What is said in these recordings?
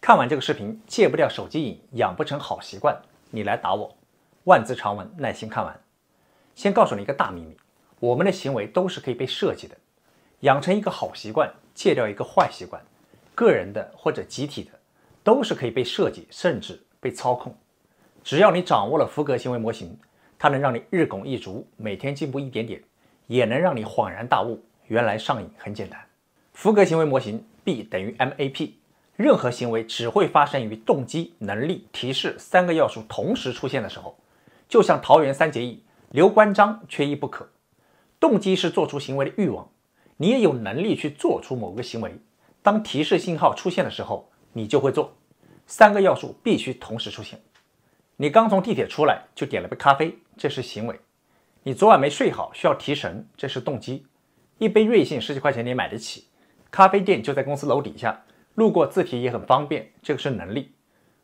看完这个视频，戒不掉手机瘾，养不成好习惯，你来打我。万字长文，耐心看完。先告诉你一个大秘密：我们的行为都是可以被设计的。养成一个好习惯，戒掉一个坏习惯，个人的或者集体的，都是可以被设计，甚至被操控。只要你掌握了福格行为模型，它能让你日拱一卒，每天进步一点点，也能让你恍然大悟，原来上瘾很简单。福格行为模型：B 等于 MAP。任何行为只会发生于动机、能力、提示三个要素同时出现的时候，就像桃园三结义，刘关张缺一不可。动机是做出行为的欲望，你也有能力去做出某个行为。当提示信号出现的时候，你就会做。三个要素必须同时出现。你刚从地铁出来就点了杯咖啡，这是行为。你昨晚没睡好，需要提神，这是动机。一杯瑞幸十几块钱你买得起，咖啡店就在公司楼底下。路过自提也很方便，这个是能力。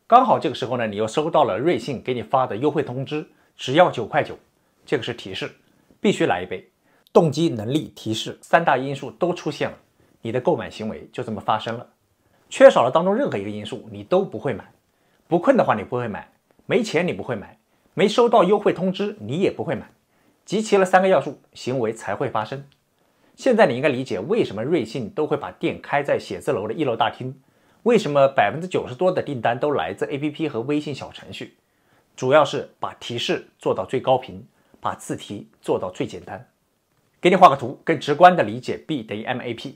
刚好这个时候呢，你又收到了瑞幸给你发的优惠通知，只要九块九，这个是提示，必须来一杯。动机、能力、提示三大因素都出现了，你的购买行为就这么发生了。缺少了当中任何一个因素，你都不会买。不困的话你不会买，没钱你不会买，没收到优惠通知你也不会买。集齐了三个要素，行为才会发生。现在你应该理解为什么瑞幸都会把店开在写字楼的一楼大厅，为什么百分之九十多的订单都来自 APP 和微信小程序，主要是把提示做到最高频，把字题做到最简单。给你画个图，更直观的理解 B 等于 MAP，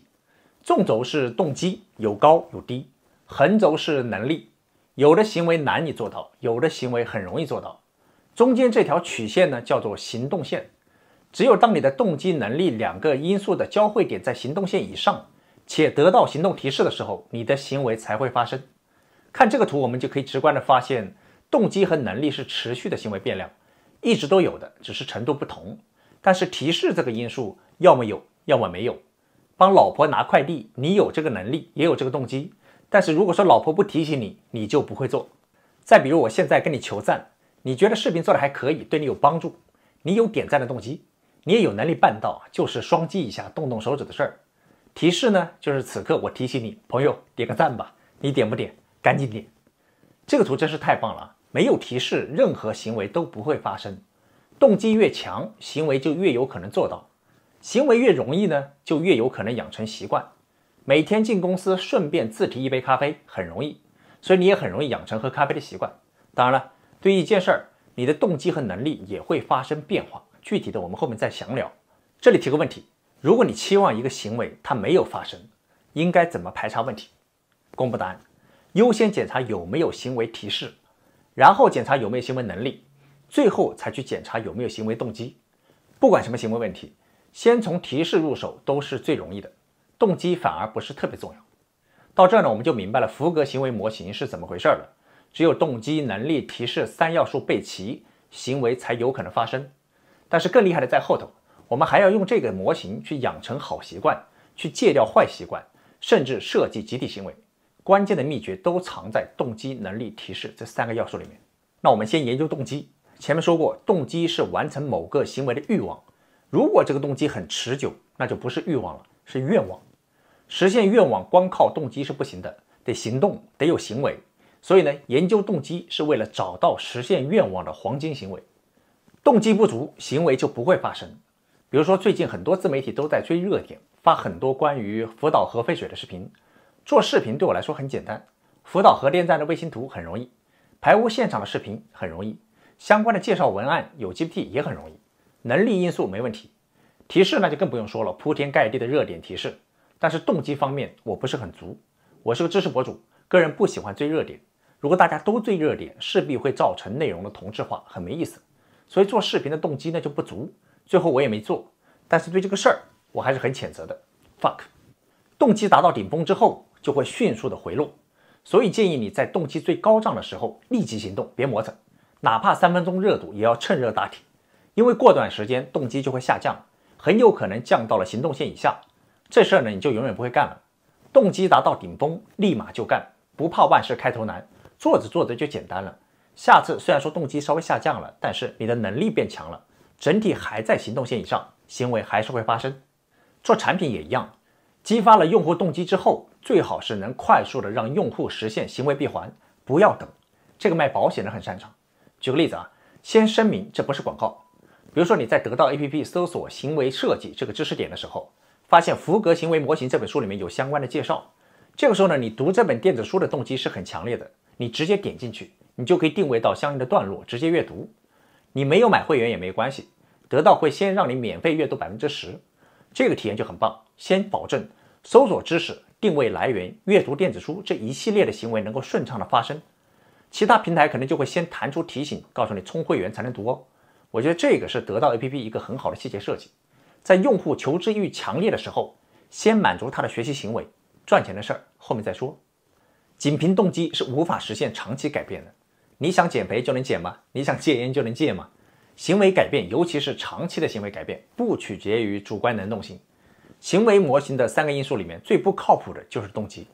纵轴是动机，有高有低；横轴是能力，有的行为难以做到，有的行为很容易做到。中间这条曲线呢，叫做行动线。只有当你的动机能力两个因素的交汇点在行动线以上，且得到行动提示的时候，你的行为才会发生。看这个图，我们就可以直观的发现，动机和能力是持续的行为变量，一直都有的，只是程度不同。但是提示这个因素，要么有，要么没有。帮老婆拿快递，你有这个能力，也有这个动机，但是如果说老婆不提醒你，你就不会做。再比如，我现在跟你求赞，你觉得视频做的还可以，对你有帮助，你有点赞的动机。你也有能力办到，就是双击一下，动动手指的事儿。提示呢，就是此刻我提醒你，朋友点个赞吧。你点不点？赶紧点！这个图真是太棒了。没有提示，任何行为都不会发生。动机越强，行为就越有可能做到；行为越容易呢，就越有可能养成习惯。每天进公司顺便自提一杯咖啡，很容易，所以你也很容易养成喝咖啡的习惯。当然了，对一件事儿，你的动机和能力也会发生变化。具体的，我们后面再详聊。这里提个问题：如果你期望一个行为它没有发生，应该怎么排查问题？公布答案：优先检查有没有行为提示，然后检查有没有行为能力，最后才去检查有没有行为动机。不管什么行为问题，先从提示入手都是最容易的，动机反而不是特别重要。到这儿呢，我们就明白了福格行为模型是怎么回事了。只有动机、能力、提示三要素备齐，行为才有可能发生。但是更厉害的在后头，我们还要用这个模型去养成好习惯，去戒掉坏习惯，甚至设计集体行为。关键的秘诀都藏在动机、能力、提示这三个要素里面。那我们先研究动机。前面说过，动机是完成某个行为的欲望。如果这个动机很持久，那就不是欲望了，是愿望。实现愿望光靠动机是不行的，得行动，得有行为。所以呢，研究动机是为了找到实现愿望的黄金行为。动机不足，行为就不会发生。比如说，最近很多自媒体都在追热点，发很多关于福岛核废水的视频。做视频对我来说很简单，福岛核电站的卫星图很容易，排污现场的视频很容易，相关的介绍文案有 GPT 也很容易，能力因素没问题。提示那就更不用说了，铺天盖地的热点提示。但是动机方面我不是很足，我是个知识博主，个人不喜欢追热点。如果大家都追热点，势必会造成内容的同质化，很没意思。所以做视频的动机呢就不足，最后我也没做。但是对这个事儿我还是很谴责的。fuck，动机达到顶峰之后就会迅速的回落，所以建议你在动机最高涨的时候立即行动，别磨蹭，哪怕三分钟热度也要趁热打铁，因为过段时间动机就会下降，很有可能降到了行动线以下，这事儿呢你就永远不会干了。动机达到顶峰，立马就干，不怕万事开头难，做着做着就简单了。下次虽然说动机稍微下降了，但是你的能力变强了，整体还在行动线以上，行为还是会发生。做产品也一样，激发了用户动机之后，最好是能快速的让用户实现行为闭环，不要等。这个卖保险的很擅长。举个例子啊，先声明这不是广告。比如说你在得到 APP 搜索“行为设计”这个知识点的时候，发现《福格行为模型》这本书里面有相关的介绍，这个时候呢，你读这本电子书的动机是很强烈的，你直接点进去。你就可以定位到相应的段落，直接阅读。你没有买会员也没关系，得到会先让你免费阅读百分之十，这个体验就很棒。先保证搜索知识、定位来源、阅读电子书这一系列的行为能够顺畅的发生。其他平台可能就会先弹出提醒，告诉你充会员才能读哦。我觉得这个是得到 APP 一个很好的细节设计，在用户求知欲强烈的时候，先满足他的学习行为，赚钱的事儿后面再说。仅凭动机是无法实现长期改变的。你想减肥就能减吗？你想戒烟就能戒吗？行为改变，尤其是长期的行为改变，不取决于主观能动性。行为模型的三个因素里面，最不靠谱的就是动机。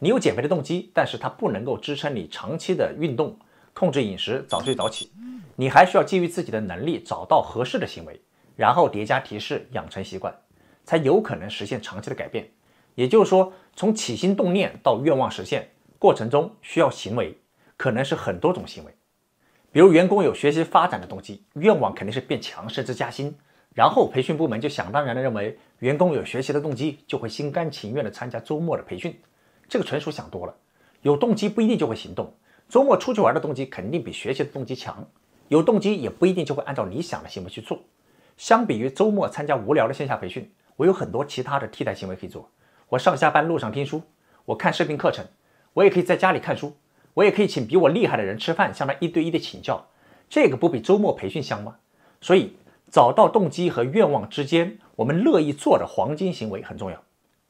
你有减肥的动机，但是它不能够支撑你长期的运动、控制饮食、早睡早起。你还需要基于自己的能力找到合适的行为，然后叠加提示养成习惯，才有可能实现长期的改变。也就是说，从起心动念到愿望实现过程中，需要行为。可能是很多种行为，比如员工有学习发展的动机，愿望肯定是变强甚至加薪，然后培训部门就想当然的认为员工有学习的动机就会心甘情愿的参加周末的培训，这个纯属想多了。有动机不一定就会行动，周末出去玩的动机肯定比学习的动机强，有动机也不一定就会按照理想的行为去做。相比于周末参加无聊的线下培训，我有很多其他的替代行为可以做。我上下班路上听书，我看视频课程，我也可以在家里看书。我也可以请比我厉害的人吃饭，向他一对一的请教，这个不比周末培训香吗？所以找到动机和愿望之间我们乐意做的黄金行为很重要。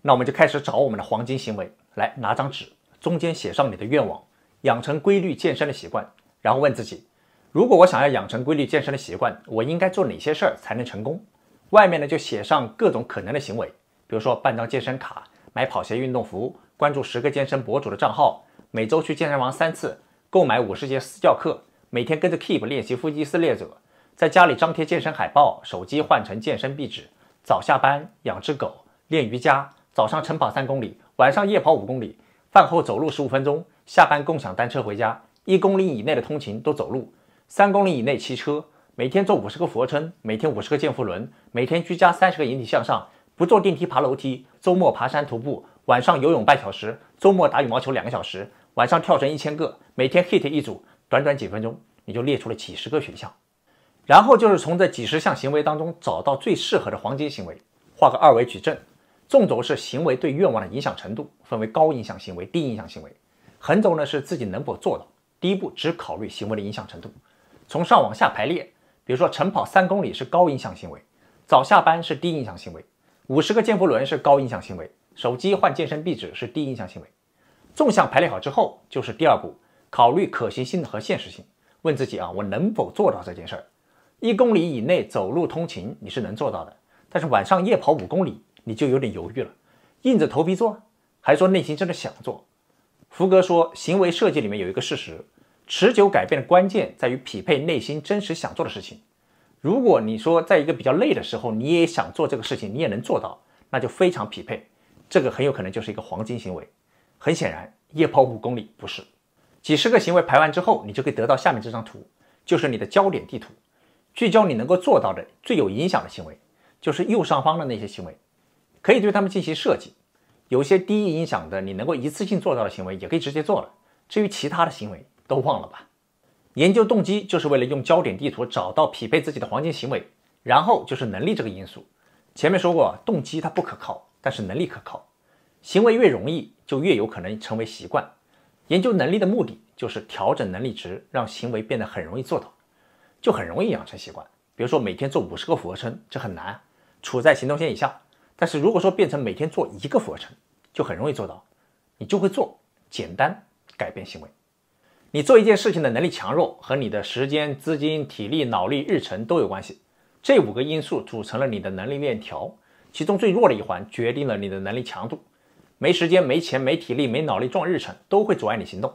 那我们就开始找我们的黄金行为。来，拿张纸，中间写上你的愿望，养成规律健身的习惯。然后问自己，如果我想要养成规律健身的习惯，我应该做哪些事儿才能成功？外面呢就写上各种可能的行为，比如说办张健身卡、买跑鞋、运动服、关注十个健身博主的账号。每周去健身房三次，购买五十节私教课，每天跟着 Keep 练习腹肌撕裂者，在家里张贴健身海报，手机换成健身壁纸。早下班养只狗，练瑜伽。早上晨跑三公里，晚上夜跑五公里，饭后走路十五分钟。下班共享单车回家，一公里以内的通勤都走路，三公里以内骑车。每天做五十个俯卧撑，每天五十个健腹轮，每天居家三十个引体向上。不坐电梯爬楼梯，周末爬山徒步，晚上游泳半小时，周末打羽毛球两个小时。晚上跳绳一千个，每天 hit 一组，短短几分钟你就列出了几十个选项，然后就是从这几十项行为当中找到最适合的黄金行为，画个二维矩阵，纵轴是行为对愿望的影响程度，分为高影响行为、低影响行为，横轴呢是自己能否做到。第一步只考虑行为的影响程度，从上往下排列，比如说晨跑三公里是高影响行为，早下班是低影响行为，五十个健步轮是高影响行为，手机换健身壁纸是低影响行为。纵向排列好之后，就是第二步，考虑可行性和现实性。问自己啊，我能否做到这件事儿？一公里以内走路通勤你是能做到的，但是晚上夜跑五公里你就有点犹豫了。硬着头皮做，还说内心真的想做。福哥说，行为设计里面有一个事实，持久改变的关键在于匹配内心真实想做的事情。如果你说，在一个比较累的时候，你也想做这个事情，你也能做到，那就非常匹配。这个很有可能就是一个黄金行为。很显然，夜跑五公里不是。几十个行为排完之后，你就可以得到下面这张图，就是你的焦点地图，聚焦你能够做到的最有影响的行为，就是右上方的那些行为，可以对他们进行设计。有些低影响的，你能够一次性做到的行为，也可以直接做了。至于其他的行为，都忘了吧。研究动机就是为了用焦点地图找到匹配自己的黄金行为，然后就是能力这个因素。前面说过，动机它不可靠，但是能力可靠。行为越容易。就越有可能成为习惯。研究能力的目的就是调整能力值，让行为变得很容易做到，就很容易养成习惯。比如说，每天做五十个俯卧撑，这很难，处在行动线以下。但是如果说变成每天做一个俯卧撑，就很容易做到，你就会做。简单改变行为。你做一件事情的能力强弱和你的时间、资金、体力、脑力、日程都有关系。这五个因素组成了你的能力链条，其中最弱的一环决定了你的能力强度。没时间、没钱、没体力、没脑力，撞日程都会阻碍你行动。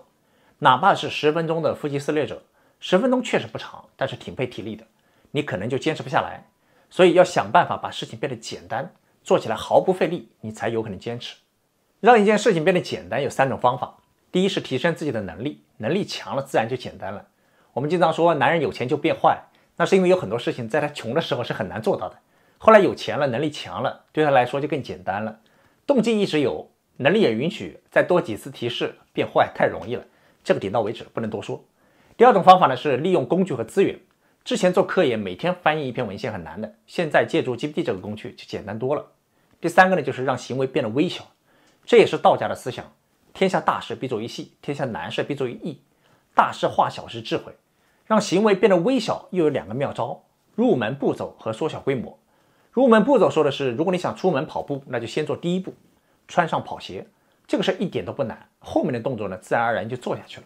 哪怕是十分钟的腹肌撕裂者，十分钟确实不长，但是挺费体力的，你可能就坚持不下来。所以要想办法把事情变得简单，做起来毫不费力，你才有可能坚持。让一件事情变得简单有三种方法：第一是提升自己的能力，能力强了自然就简单了。我们经常说男人有钱就变坏，那是因为有很多事情在他穷的时候是很难做到的，后来有钱了，能力强了，对他来说就更简单了。动机一直有，能力也允许，再多几次提示变坏太容易了，这个点到为止，不能多说。第二种方法呢是利用工具和资源。之前做科研，每天翻译一篇文献很难的，现在借助 GPT 这个工具就简单多了。第三个呢就是让行为变得微小，这也是道家的思想：天下大事必作于细，天下难事必作于易。大事化小是智慧，让行为变得微小又有两个妙招：入门步骤和缩小规模。入门步骤说的是，如果你想出门跑步，那就先做第一步，穿上跑鞋，这个事儿一点都不难。后面的动作呢，自然而然就做下去了。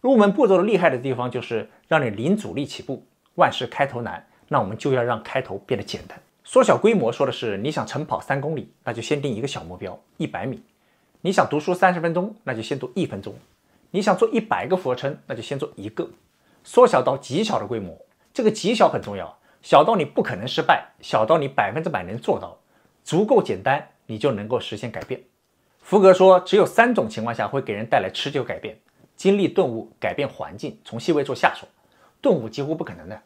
入门步骤的厉害的地方就是让你零阻力起步。万事开头难，那我们就要让开头变得简单，缩小规模。说的是，你想晨跑三公里，那就先定一个小目标，一百米；你想读书三十分钟，那就先读一分钟；你想做一百个俯卧撑，那就先做一个，缩小到极小的规模。这个极小很重要。小到你不可能失败，小到你百分之百能做到，足够简单，你就能够实现改变。福格说，只有三种情况下会给人带来持久改变：经历顿悟、改变环境、从细微处下手。顿悟几乎不可能的，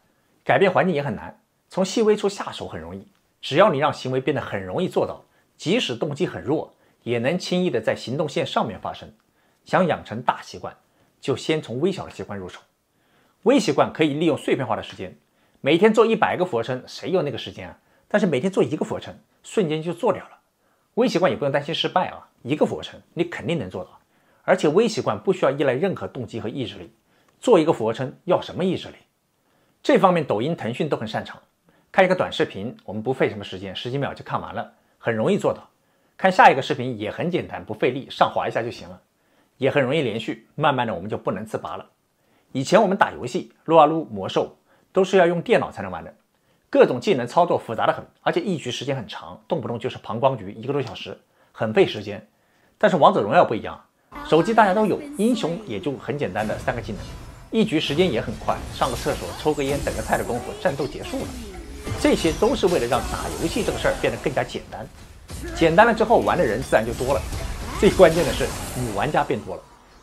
改变环境也很难，从细微处下手很容易。只要你让行为变得很容易做到，即使动机很弱，也能轻易的在行动线上面发生。想养成大习惯，就先从微小的习惯入手。微习惯可以利用碎片化的时间。每天做一百个俯卧撑，谁有那个时间啊？但是每天做一个俯卧撑，瞬间就做掉了。微习惯也不用担心失败啊，一个俯卧撑你肯定能做到。而且微习惯不需要依赖任何动机和意志力，做一个俯卧撑要什么意志力？这方面抖音、腾讯都很擅长。看一个短视频，我们不费什么时间，十几秒就看完了，很容易做到。看下一个视频也很简单，不费力，上滑一下就行了，也很容易连续。慢慢的我们就不能自拔了。以前我们打游戏，撸啊撸魔兽。都是要用电脑才能玩的，各种技能操作复杂的很，而且一局时间很长，动不动就是膀胱局，一个多小时，很费时间。但是王者荣耀不一样，手机大家都有，英雄也就很简单的三个技能，一局时间也很快，上个厕所、抽个烟、等个菜的功夫，战斗结束了。这些都是为了让打游戏这个事儿变得更加简单，简单了之后玩的人自然就多了，最关键的是女玩家变多了。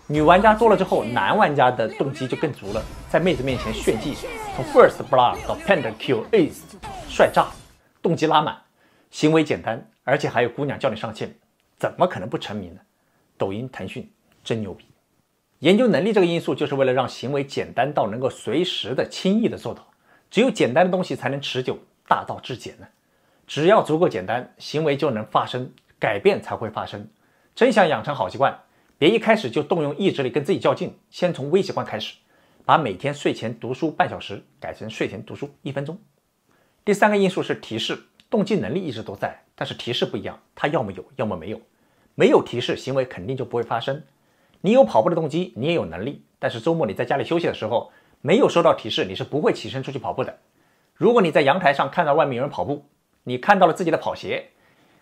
女玩家多了之后，男玩家的动机就更足了，在妹子面前炫技，从 first blood 到 p a n a kill ace，帅炸，动机拉满，行为简单，而且还有姑娘叫你上线，怎么可能不成迷呢？抖音、腾讯真牛逼。研究能力这个因素，就是为了让行为简单到能够随时的、轻易的做到。只有简单的东西才能持久，大道至简呢。只要足够简单，行为就能发生，改变才会发生。真想养成好习惯。别一开始就动用意志力跟自己较劲，先从微习惯开始，把每天睡前读书半小时改成睡前读书一分钟。第三个因素是提示，动机能力一直都在，但是提示不一样，它要么有，要么没有。没有提示，行为肯定就不会发生。你有跑步的动机，你也有能力，但是周末你在家里休息的时候，没有收到提示，你是不会起身出去跑步的。如果你在阳台上看到外面有人跑步，你看到了自己的跑鞋，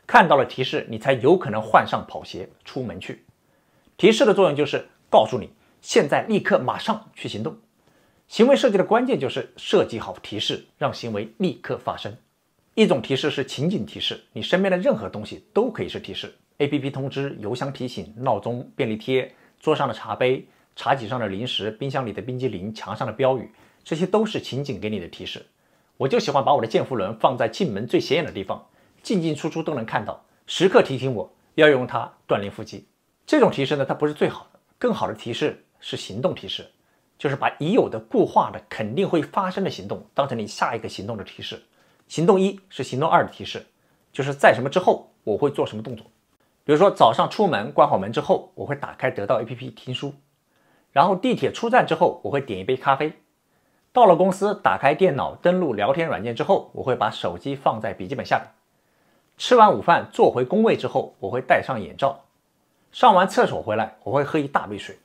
看到了提示，你才有可能换上跑鞋出门去。提示的作用就是告诉你，现在立刻马上去行动。行为设计的关键就是设计好提示，让行为立刻发生。一种提示是情景提示，你身边的任何东西都可以是提示：A P P 通知、邮箱提醒、闹钟、便利贴、桌上的茶杯、茶几上的零食、冰箱里的冰激凌、墙上的标语，这些都是情景给你的提示。我就喜欢把我的健腹轮放在进门最显眼的地方，进进出出都能看到，时刻提醒我要用它锻炼腹肌。这种提示呢，它不是最好的。更好的提示是行动提示，就是把已有的固化的肯定会发生的行动当成你下一个行动的提示。行动一是行动二的提示，就是在什么之后我会做什么动作。比如说，早上出门关好门之后，我会打开得到 APP 听书；然后地铁出站之后，我会点一杯咖啡；到了公司打开电脑登录聊天软件之后，我会把手机放在笔记本下面；吃完午饭坐回工位之后，我会戴上眼罩。上完厕所回来，我会喝一大杯水。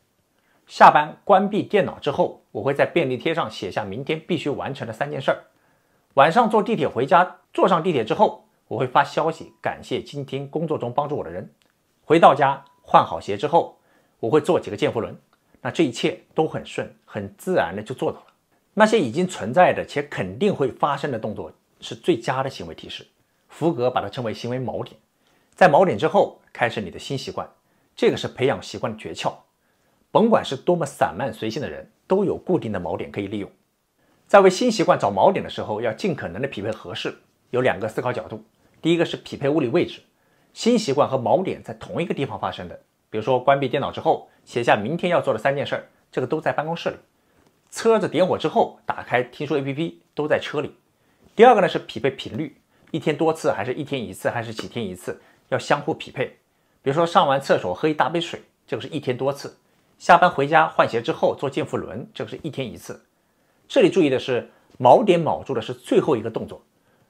下班关闭电脑之后，我会在便利贴上写下明天必须完成的三件事儿。晚上坐地铁回家，坐上地铁之后，我会发消息感谢今天工作中帮助我的人。回到家换好鞋之后，我会做几个健腹轮。那这一切都很顺，很自然的就做到了。那些已经存在的且肯定会发生的动作，是最佳的行为提示。福格把它称为行为锚点，在锚点之后开始你的新习惯。这个是培养习惯的诀窍，甭管是多么散漫随性的人，都有固定的锚点可以利用。在为新习惯找锚点的时候，要尽可能的匹配合适。有两个思考角度：第一个是匹配物理位置，新习惯和锚点在同一个地方发生的，比如说关闭电脑之后写下明天要做的三件事儿，这个都在办公室里；车子点火之后打开听书 APP，都在车里。第二个呢是匹配频率，一天多次，还是一天一次，还是几天一次，要相互匹配。比如说，上完厕所喝一大杯水，这个是一天多次；下班回家换鞋之后做健腹轮，这个是一天一次。这里注意的是，锚点锚住的是最后一个动作。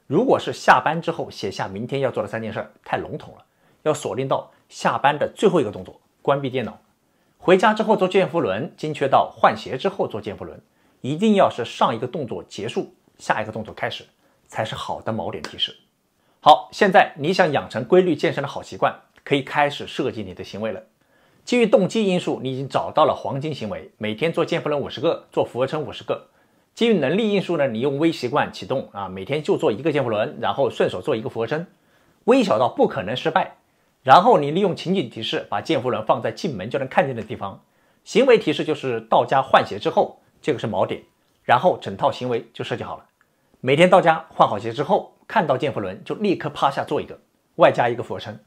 如果是下班之后写下明天要做的三件事儿，太笼统了，要锁定到下班的最后一个动作——关闭电脑。回家之后做健腹轮，精确到换鞋之后做健腹轮，一定要是上一个动作结束，下一个动作开始，才是好的锚点提示。好，现在你想养成规律健身的好习惯。可以开始设计你的行为了。基于动机因素，你已经找到了黄金行为，每天做健腹轮五十个，做俯卧撑五十个。基于能力因素呢，你用微习惯启动啊，每天就做一个健腹轮，然后顺手做一个俯卧撑，微小到不可能失败。然后你利用情景提示，把健腹轮放在进门就能看见的地方，行为提示就是到家换鞋之后，这个是锚点，然后整套行为就设计好了。每天到家换好鞋之后，看到健腹轮就立刻趴下做一个，外加一个俯卧撑。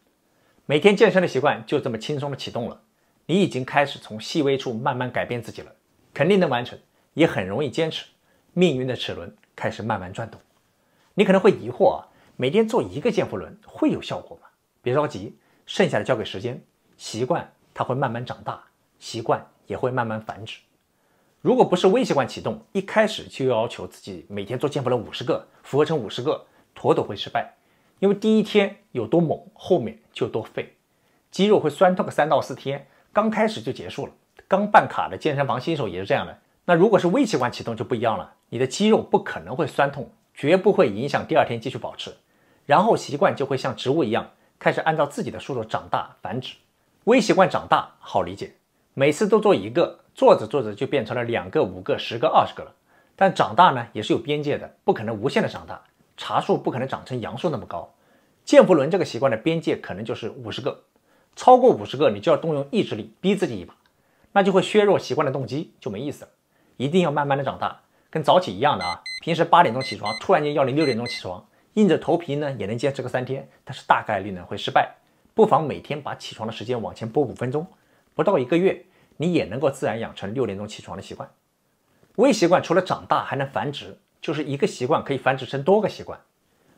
每天健身的习惯就这么轻松的启动了，你已经开始从细微处慢慢改变自己了，肯定能完成，也很容易坚持。命运的齿轮开始慢慢转动。你可能会疑惑啊，每天做一个健腹轮会有效果吗？别着急，剩下的交给时间。习惯它会慢慢长大，习惯也会慢慢繁殖。如果不是微习惯启动，一开始就要求自己每天做健腹轮五十个，俯卧撑五十个，妥妥会失败。因为第一天有多猛，后面就多废，肌肉会酸痛个三到四天，刚开始就结束了。刚办卡的健身房新手也是这样的。那如果是微习惯启动就不一样了，你的肌肉不可能会酸痛，绝不会影响第二天继续保持。然后习惯就会像植物一样，开始按照自己的速度长大繁殖。微习惯长大好理解，每次都做一个，做着做着就变成了两个、五个、十个、二十个了。但长大呢，也是有边界的，不可能无限的长大。茶树不可能长成杨树那么高，健腹轮这个习惯的边界可能就是五十个，超过五十个你就要动用意志力逼自己一把，那就会削弱习惯的动机，就没意思了。一定要慢慢的长大，跟早起一样的啊，平时八点钟起床，突然间要你六点钟起床，硬着头皮呢也能坚持个三天，但是大概率呢会失败，不妨每天把起床的时间往前拨五分钟，不到一个月你也能够自然养成六点钟起床的习惯。微习惯除了长大还能繁殖。就是一个习惯可以繁殖成多个习惯。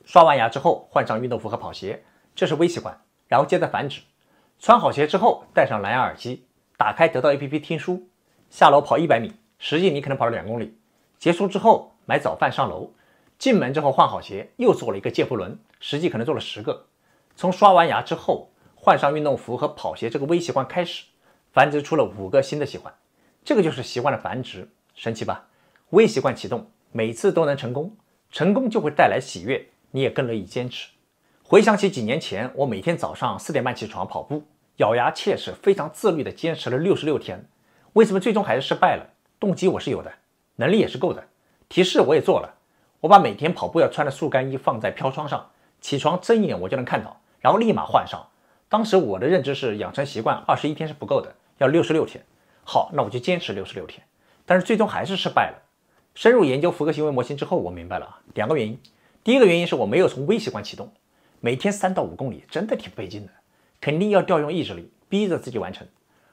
刷完牙之后换上运动服和跑鞋，这是微习惯，然后接着繁殖。穿好鞋之后戴上蓝牙耳机，打开得到 APP 听书，下楼跑一百米，实际你可能跑了两公里。结束之后买早饭上楼，进门之后换好鞋又做了一个健步轮，实际可能做了十个。从刷完牙之后换上运动服和跑鞋这个微习惯开始，繁殖出了五个新的习惯。这个就是习惯的繁殖，神奇吧？微习惯启动。每次都能成功，成功就会带来喜悦，你也更乐意坚持。回想起几年前，我每天早上四点半起床跑步，咬牙切齿，非常自律的坚持了六十六天，为什么最终还是失败了？动机我是有的，能力也是够的，提示我也做了。我把每天跑步要穿的速干衣放在飘窗上，起床睁眼我就能看到，然后立马换上。当时我的认知是养成习惯二十一天是不够的，要六十六天。好，那我就坚持六十六天，但是最终还是失败了。深入研究福格行为模型之后，我明白了两个原因。第一个原因是我没有从微习惯启动，每天三到五公里真的挺费劲的，肯定要调用意志力逼着自己完成。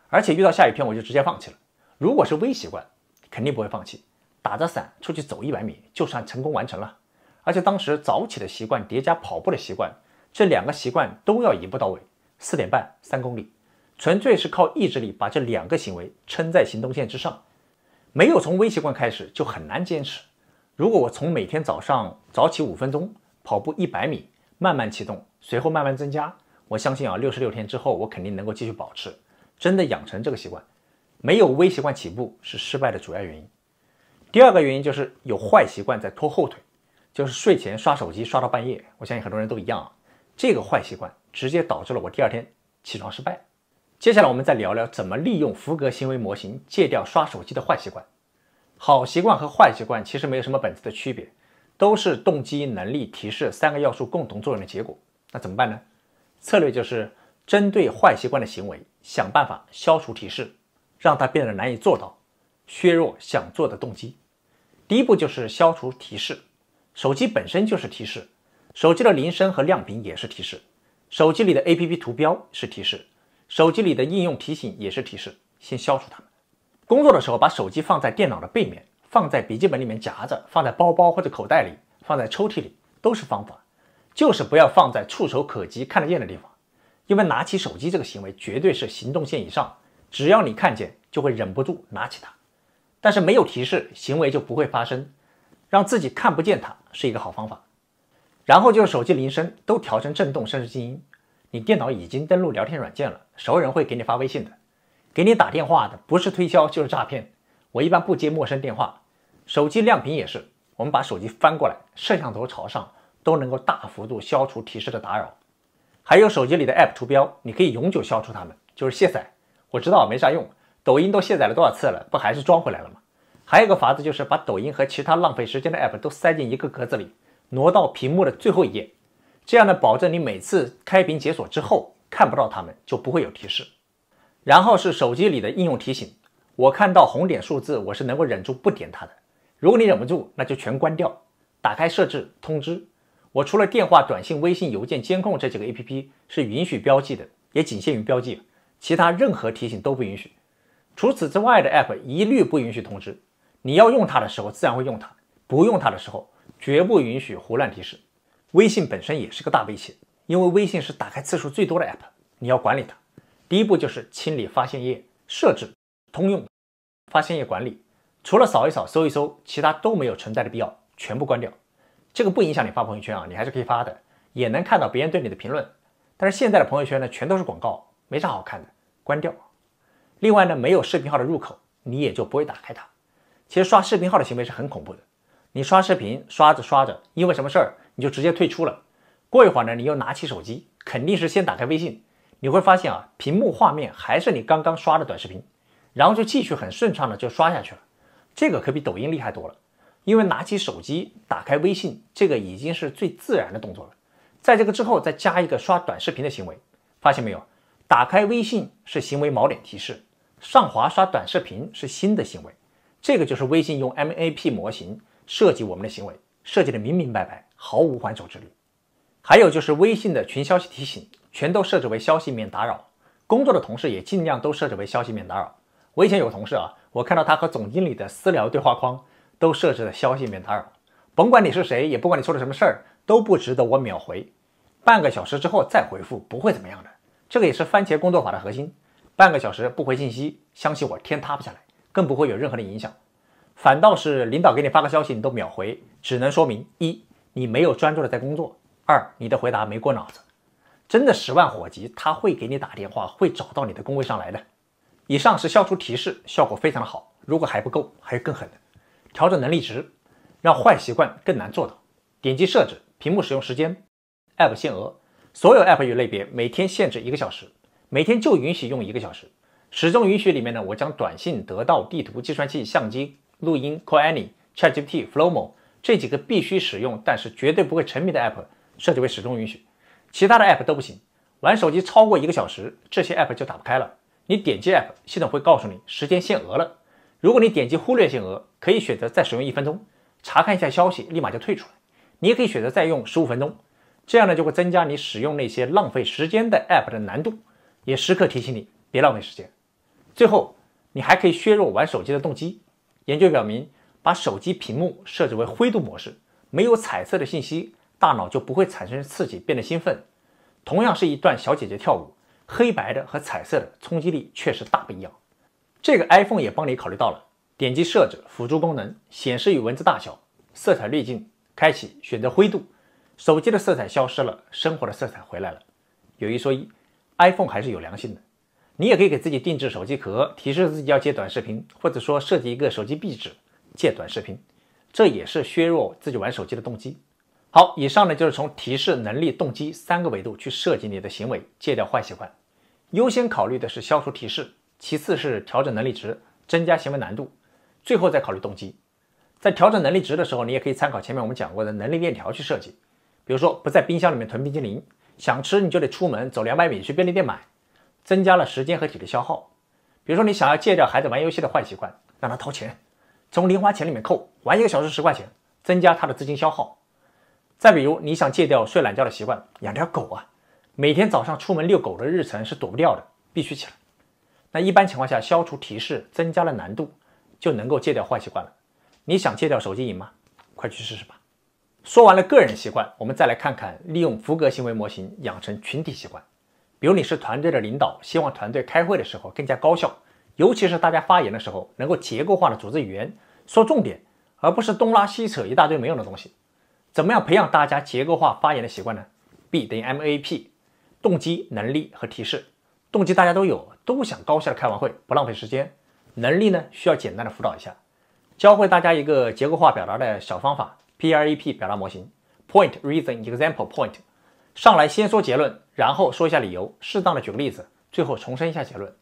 而且遇到下雨天我就直接放弃了。如果是微习惯，肯定不会放弃，打着伞出去走一百米就算成功完成了。而且当时早起的习惯叠加跑步的习惯，这两个习惯都要一步到位，四点半三公里，纯粹是靠意志力把这两个行为撑在行动线之上。没有从微习惯开始就很难坚持。如果我从每天早上早起五分钟、跑步一百米慢慢启动，随后慢慢增加，我相信啊，六十六天之后我肯定能够继续保持，真的养成这个习惯。没有微习惯起步是失败的主要原因。第二个原因就是有坏习惯在拖后腿，就是睡前刷手机刷到半夜。我相信很多人都一样啊，这个坏习惯直接导致了我第二天起床失败。接下来我们再聊聊怎么利用福格行为模型戒掉刷手机的坏习惯。好习惯和坏习惯其实没有什么本质的区别，都是动机、能力、提示三个要素共同作用的结果。那怎么办呢？策略就是针对坏习惯的行为，想办法消除提示，让它变得难以做到，削弱想做的动机。第一步就是消除提示。手机本身就是提示，手机的铃声和亮屏也是提示，手机里的 APP 图标是提示。手机里的应用提醒也是提示，先消除它们。工作的时候，把手机放在电脑的背面，放在笔记本里面夹着，放在包包或者口袋里，放在抽屉里，都是方法。就是不要放在触手可及、看得见的地方，因为拿起手机这个行为绝对是行动线以上。只要你看见，就会忍不住拿起它。但是没有提示，行为就不会发生。让自己看不见它是一个好方法。然后就是手机铃声都调成震动，甚至静音。你电脑已经登录聊天软件了，熟人会给你发微信的，给你打电话的不是推销就是诈骗。我一般不接陌生电话，手机亮屏也是，我们把手机翻过来，摄像头朝上，都能够大幅度消除提示的打扰。还有手机里的 App 图标，你可以永久消除它们，就是卸载。我知道没啥用，抖音都卸载了多少次了，不还是装回来了吗？还有个法子就是把抖音和其他浪费时间的 App 都塞进一个格子里，挪到屏幕的最后一页。这样呢，保证，你每次开屏解锁之后看不到它们，就不会有提示。然后是手机里的应用提醒，我看到红点数字，我是能够忍住不点它的。如果你忍不住，那就全关掉。打开设置通知，我除了电话、短信、微信、邮件、监控这几个 APP 是允许标记的，也仅限于标记，其他任何提醒都不允许。除此之外的 APP 一律不允许通知。你要用它的时候自然会用它，不用它的时候绝不允许胡乱提示。微信本身也是个大威胁，因为微信是打开次数最多的 App，你要管理它。第一步就是清理发现页设置，通用发现页管理，除了扫一扫、搜一搜，其他都没有存在的必要，全部关掉。这个不影响你发朋友圈啊，你还是可以发的，也能看到别人对你的评论。但是现在的朋友圈呢，全都是广告，没啥好看的，关掉。另外呢，没有视频号的入口，你也就不会打开它。其实刷视频号的行为是很恐怖的，你刷视频刷着刷着，因为什么事儿？你就直接退出了。过一会儿呢，你又拿起手机，肯定是先打开微信。你会发现啊，屏幕画面还是你刚刚刷的短视频，然后就继续很顺畅的就刷下去了。这个可比抖音厉害多了，因为拿起手机打开微信，这个已经是最自然的动作了。在这个之后再加一个刷短视频的行为，发现没有？打开微信是行为锚点提示，上滑刷短视频是新的行为。这个就是微信用 MAP 模型设计我们的行为，设计的明明白白。毫无还手之力。还有就是微信的群消息提醒，全都设置为消息免打扰。工作的同事也尽量都设置为消息免打扰。我以前有个同事啊，我看到他和总经理的私聊对话框都设置了消息免打扰。甭管你是谁，也不管你出了什么事儿，都不值得我秒回。半个小时之后再回复，不会怎么样的。这个也是番茄工作法的核心。半个小时不回信息，相信我，天塌不下来，更不会有任何的影响。反倒是领导给你发个消息，你都秒回，只能说明一。你没有专注的在工作。二，你的回答没过脑子。真的十万火急，他会给你打电话，会找到你的工位上来的。以上是消除提示，效果非常的好。如果还不够，还有更狠的，调整能力值，让坏习惯更难做到。点击设置，屏幕使用时间，App 限额，所有 App 与类别每天限制一个小时，每天就允许用一个小时。始终允许里面呢，我将短信、得到、地图、计算器、相机、录音、Call Any、ChatGPT、Flowmo。这几个必须使用，但是绝对不会沉迷的 app，设置为始终允许，其他的 app 都不行。玩手机超过一个小时，这些 app 就打不开了。你点击 app，系统会告诉你时间限额了。如果你点击忽略限额，可以选择再使用一分钟，查看一下消息，立马就退出来。你也可以选择再用十五分钟，这样呢就会增加你使用那些浪费时间的 app 的难度，也时刻提醒你别浪费时间。最后，你还可以削弱玩手机的动机。研究表明。把手机屏幕设置为灰度模式，没有彩色的信息，大脑就不会产生刺激，变得兴奋。同样是一段小姐姐跳舞，黑白的和彩色的冲击力确实大不一样。这个 iPhone 也帮你考虑到了，点击设置辅助功能显示与文字大小，色彩滤镜开启，选择灰度，手机的色彩消失了，生活的色彩回来了。有一说一，iPhone 还是有良心的。你也可以给自己定制手机壳，提示自己要接短视频，或者说设计一个手机壁纸。戒短视频，这也是削弱自己玩手机的动机。好，以上呢就是从提示、能力、动机三个维度去设计你的行为，戒掉坏习惯。优先考虑的是消除提示，其次是调整能力值，增加行为难度，最后再考虑动机。在调整能力值的时候，你也可以参考前面我们讲过的能力链条去设计。比如说不在冰箱里面囤冰激凌，想吃你就得出门走两百米去便利店买，增加了时间和体力消耗。比如说你想要戒掉孩子玩游戏的坏习惯，让他掏钱。从零花钱里面扣，玩一个小时十块钱，增加他的资金消耗。再比如，你想戒掉睡懒觉的习惯，养条狗啊，每天早上出门遛狗的日程是躲不掉的，必须起来。那一般情况下，消除提示，增加了难度，就能够戒掉坏习惯了。你想戒掉手机瘾吗？快去试试吧。说完了个人习惯，我们再来看看利用福格行为模型养成群体习惯。比如你是团队的领导，希望团队开会的时候更加高效。尤其是大家发言的时候，能够结构化的组织语言，说重点，而不是东拉西扯一大堆没用的东西。怎么样培养大家结构化发言的习惯呢？B 等于 M A P，动机、能力和提示。动机大家都有，都想高效的开完会，不浪费时间。能力呢，需要简单的辅导一下，教会大家一个结构化表达的小方法：P R E P 表达模型。Point、Reason、Example、Point。上来先说结论，然后说一下理由，适当的举个例子，最后重申一下结论。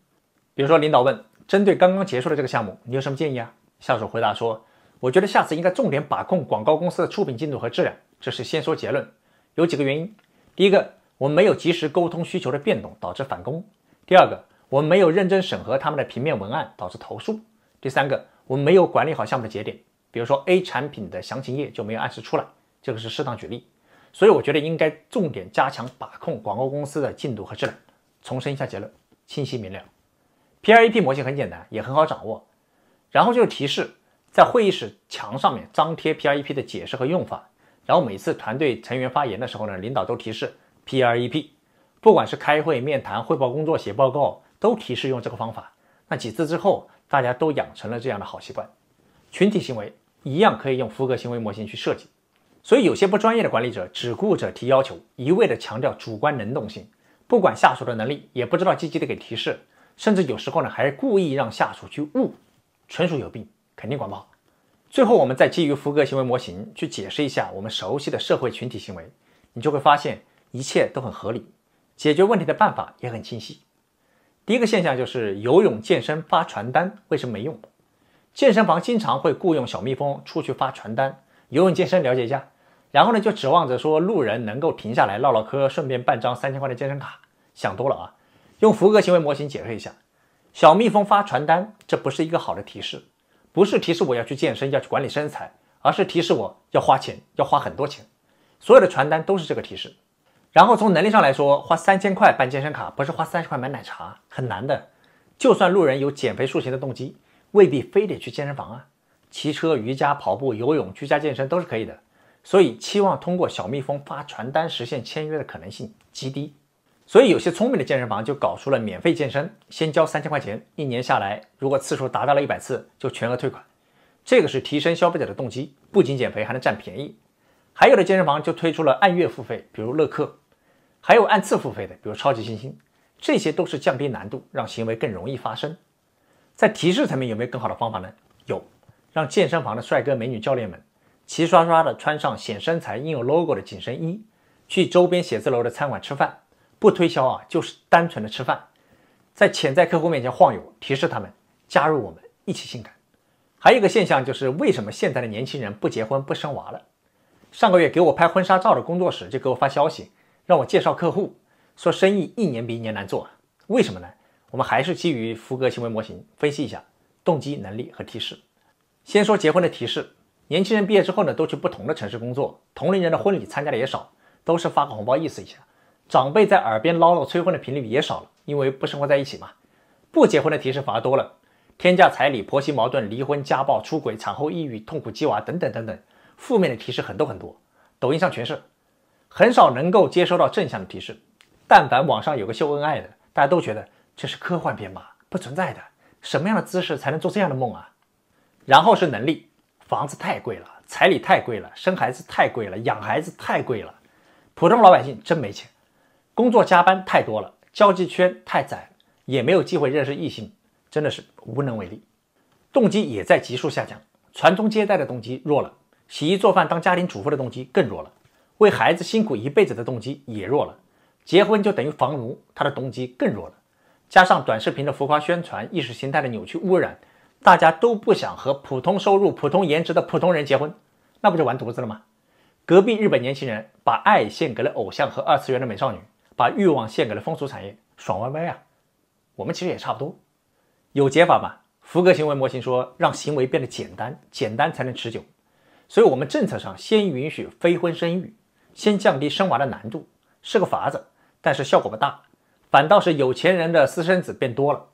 比如说，领导问，针对刚刚结束的这个项目，你有什么建议啊？下属回答说，我觉得下次应该重点把控广告公司的出品进度和质量。这是先说结论，有几个原因。第一个，我们没有及时沟通需求的变动，导致返工；第二个，我们没有认真审核他们的平面文案，导致投诉；第三个，我们没有管理好项目的节点，比如说 A 产品的详情页就没有按时出来。这个是适当举例。所以我觉得应该重点加强把控广告公司的进度和质量。重申一下结论，清晰明了。PREP 模型很简单，也很好掌握。然后就是提示，在会议室墙上面张贴 PREP 的解释和用法。然后每次团队成员发言的时候呢，领导都提示 PREP。不管是开会、面谈、汇报工作、写报告，都提示用这个方法。那几次之后，大家都养成了这样的好习惯。群体行为一样可以用福格行为模型去设计。所以有些不专业的管理者只顾着提要求，一味的强调主观能动性，不管下属的能力，也不知道积极的给提示。甚至有时候呢，还故意让下属去误，纯属有病，肯定管不好。最后，我们再基于福格行为模型去解释一下我们熟悉的社会群体行为，你就会发现一切都很合理，解决问题的办法也很清晰。第一个现象就是游泳健身发传单为什么没用？健身房经常会雇佣小蜜蜂出去发传单，游泳健身了解一下，然后呢就指望着说路人能够停下来唠唠嗑，顺便办张三千块的健身卡，想多了啊。用福格行为模型解释一下，小蜜蜂发传单，这不是一个好的提示，不是提示我要去健身要去管理身材，而是提示我要花钱，要花很多钱。所有的传单都是这个提示。然后从能力上来说，花三千块办健身卡，不是花三十块买奶茶，很难的。就算路人有减肥塑形的动机，未必非得去健身房啊，骑车、瑜伽、跑步、游泳、居家健身都是可以的。所以，期望通过小蜜蜂发传单实现签约的可能性极低。所以有些聪明的健身房就搞出了免费健身，先交三千块钱，一年下来如果次数达到了一百次，就全额退款。这个是提升消费者的动机，不仅减肥还能占便宜。还有的健身房就推出了按月付费，比如乐客，还有按次付费的，比如超级星星，这些都是降低难度，让行为更容易发生。在提示层面有没有更好的方法呢？有，让健身房的帅哥美女教练们齐刷刷的穿上显身材、印有 logo 的紧身衣，去周边写字楼的餐馆吃饭。不推销啊，就是单纯的吃饭，在潜在客户面前晃悠，提示他们加入我们一起性感。还有一个现象就是，为什么现在的年轻人不结婚不生娃了？上个月给我拍婚纱照的工作室就给我发消息，让我介绍客户，说生意一年比一年难做。为什么呢？我们还是基于福格行为模型分析一下动机、能力和提示。先说结婚的提示，年轻人毕业之后呢，都去不同的城市工作，同龄人的婚礼参加的也少，都是发个红包意思一下。长辈在耳边唠叨催婚的频率也少了，因为不生活在一起嘛。不结婚的提示反而多了，天价彩礼、婆媳矛盾、离婚、家暴、出轨、产后抑郁、痛苦、鸡娃等等等等，负面的提示很多很多，抖音上全是，很少能够接收到正向的提示。但凡网上有个秀恩爱的，大家都觉得这是科幻片吧，不存在的。什么样的姿势才能做这样的梦啊？然后是能力，房子太贵了，彩礼太贵了，生孩子太贵了，养孩子太贵了，普通老百姓真没钱。工作加班太多了，交际圈太窄，也没有机会认识异性，真的是无能为力。动机也在急速下降，传宗接代的动机弱了，洗衣做饭当家庭主妇的动机更弱了，为孩子辛苦一辈子的动机也弱了，结婚就等于房奴，他的动机更弱了。加上短视频的浮夸宣传，意识形态的扭曲污染，大家都不想和普通收入、普通颜值的普通人结婚，那不就完犊子了吗？隔壁日本年轻人把爱献给了偶像和二次元的美少女。把欲望献给了风俗产业，爽歪歪啊！我们其实也差不多，有解法吧？福格行为模型说，让行为变得简单，简单才能持久。所以，我们政策上先允许非婚生育，先降低生娃的难度，是个法子，但是效果不大，反倒是有钱人的私生子变多了。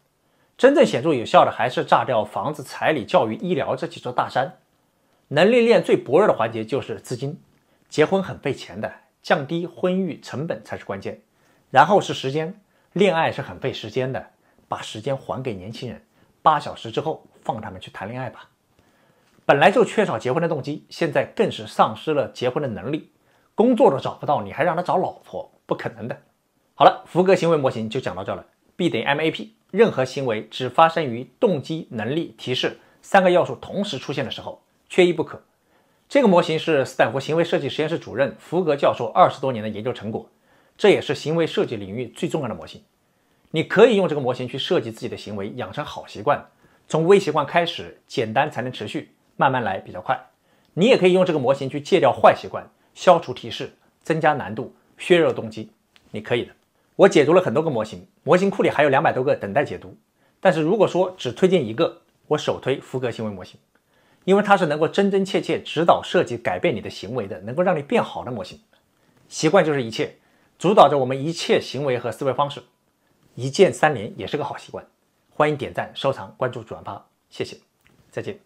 真正显著有效的还是炸掉房子、彩礼、教育、医疗这几座大山。能力链最薄弱的环节就是资金，结婚很费钱的，降低婚育成本才是关键。然后是时间，恋爱是很费时间的。把时间还给年轻人，八小时之后放他们去谈恋爱吧。本来就缺少结婚的动机，现在更是丧失了结婚的能力，工作都找不到，你还让他找老婆？不可能的。好了，福格行为模型就讲到这了。B 等于 MAP，任何行为只发生于动机、能力、提示三个要素同时出现的时候，缺一不可。这个模型是斯坦福行为设计实验室主任福格教授二十多年的研究成果。这也是行为设计领域最重要的模型，你可以用这个模型去设计自己的行为，养成好习惯，从微习惯开始，简单才能持续，慢慢来比较快。你也可以用这个模型去戒掉坏习惯，消除提示，增加难度，削弱动机，你可以的。我解读了很多个模型，模型库里还有两百多个等待解读，但是如果说只推荐一个，我首推福格行为模型，因为它是能够真真切切指导设计改变你的行为的，能够让你变好的模型。习惯就是一切。主导着我们一切行为和思维方式，一键三连也是个好习惯，欢迎点赞、收藏、关注、转发，谢谢，再见。